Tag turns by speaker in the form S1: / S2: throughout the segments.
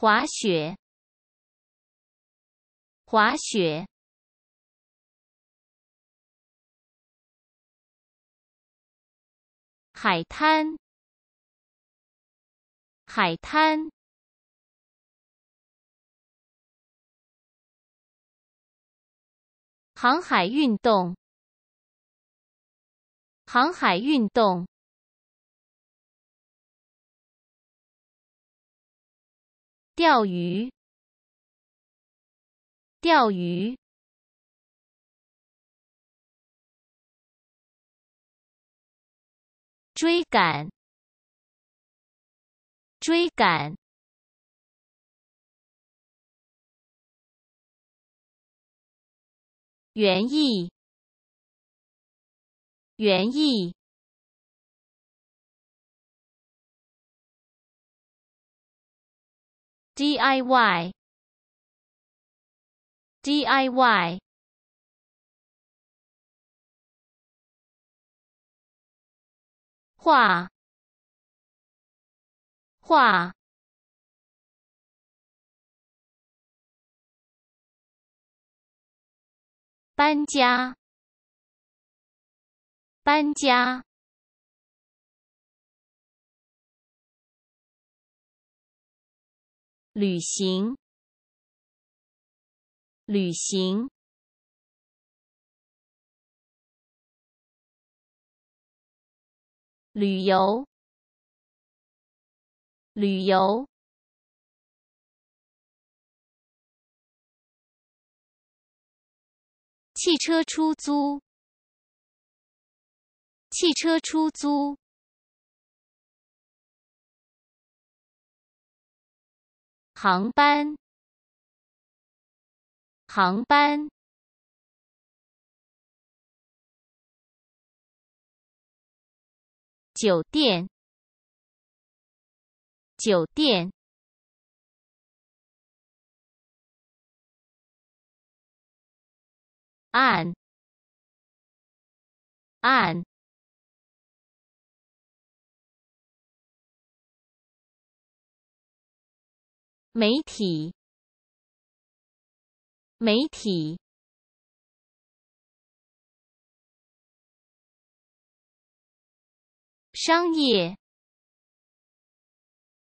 S1: 滑雪，滑雪，海滩，海滩，航海运动，航海运动。钓鱼，钓鱼，追赶，追赶，园艺，园艺。DIY，DIY，画，画，搬家，搬家。旅行，旅行，旅游，旅游，汽车出租，汽车出租。航班，航班，酒店，酒店，按，按。媒体，媒体，商业，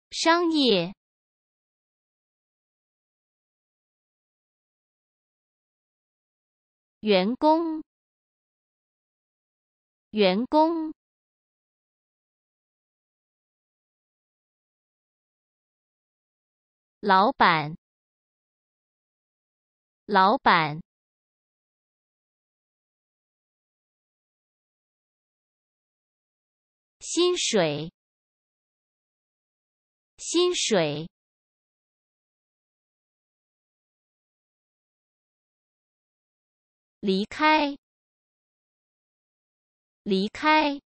S1: 商业，员工，员工。老板，老板，薪水，薪水，离开，离开。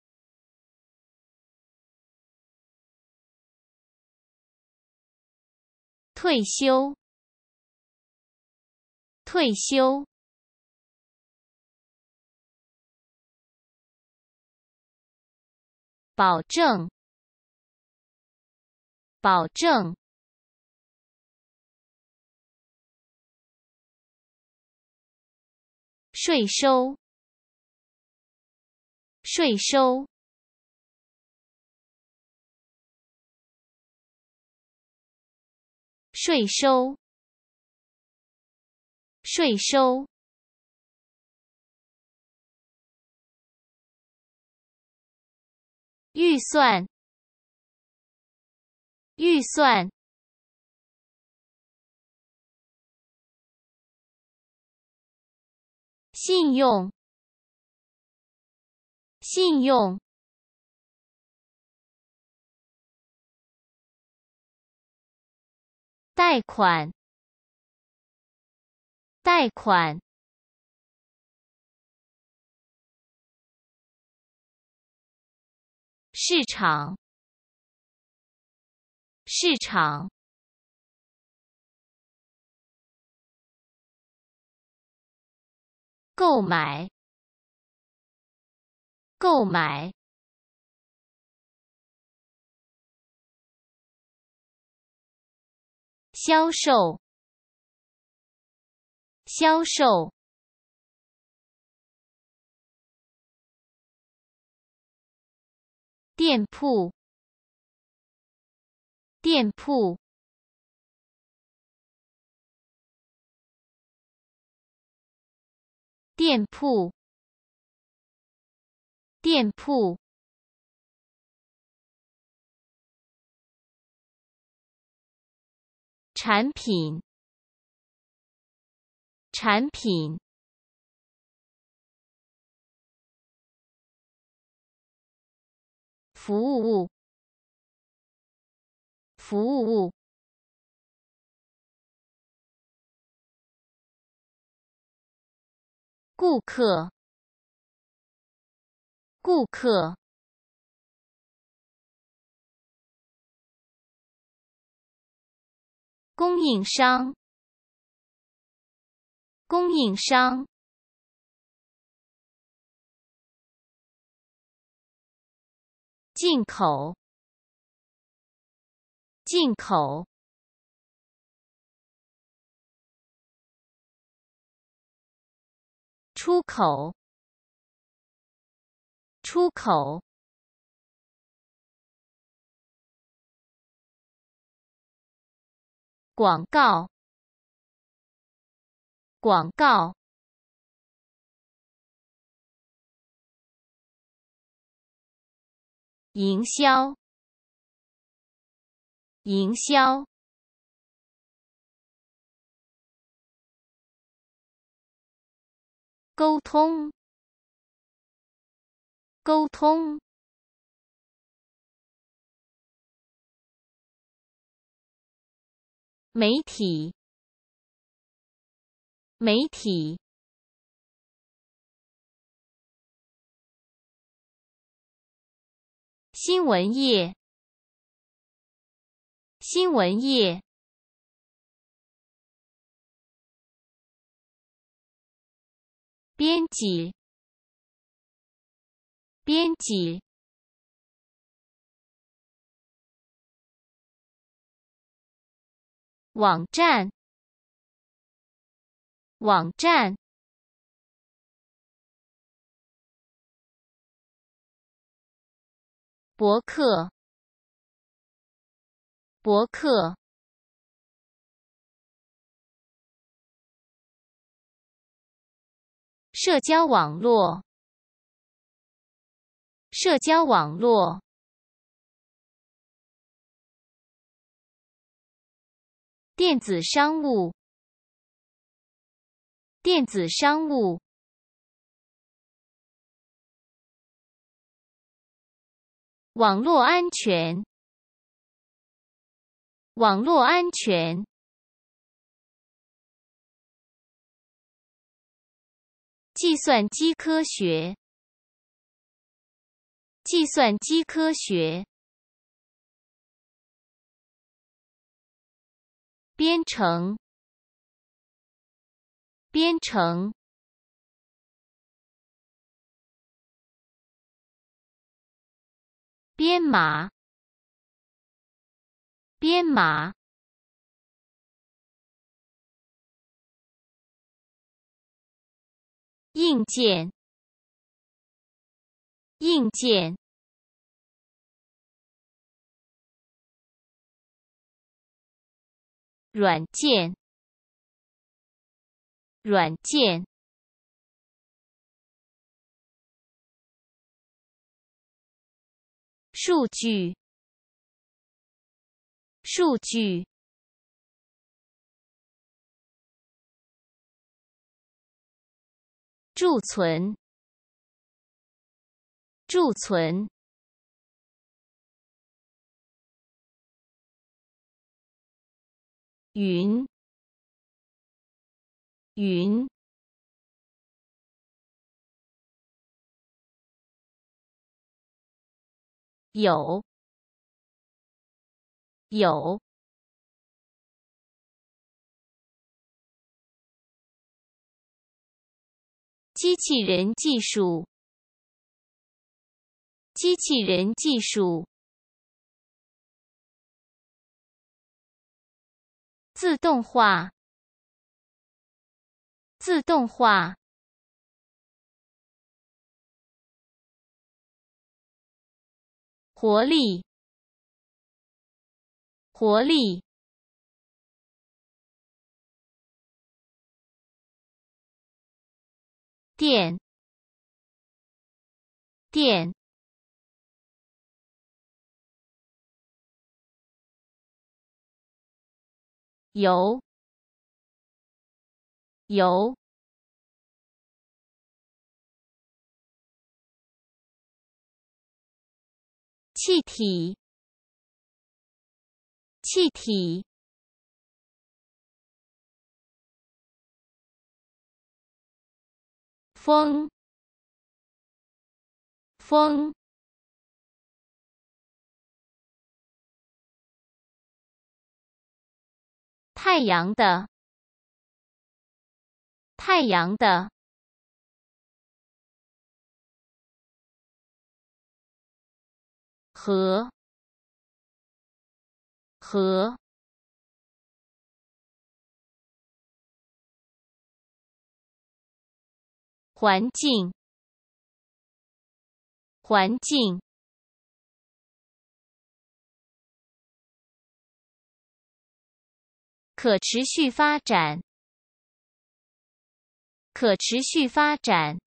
S1: 退休，退休，保证，保证，税收，税收。税收，税收，预算，预算，信用，信用。贷款，贷款，市场，市场，购买，购买。销售，销售，店铺，店铺，店铺，店铺。产品，产品，服务服务顾客，顾客。供应商，供应商，进口，进口，出口，出口。广告，广告，营销，营销，沟通，沟通。媒体，媒体，新闻业，新闻业，编辑，编辑。网站，网站，博客，博客，社交网络，社交网络。电子商务，电子商务，网络安全，网络安全，计算机科学，计算机科学。编程，编程，编码，编码，硬件，硬件。软件，软件，数据，数据，贮存，贮存。云云有有机器人技术，机器人技术。自动化，自动化，活力，活力，电，电。油，油，气体气体风风。太阳的，太阳的和和环境，环境。可持续发展，可持续发展。